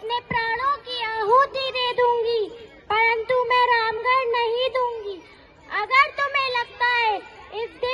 अपने प्राणों की आहुति दे दूंगी परंतु मैं रामगढ़ नहीं दूंगी अगर तुम्हें लगता है इस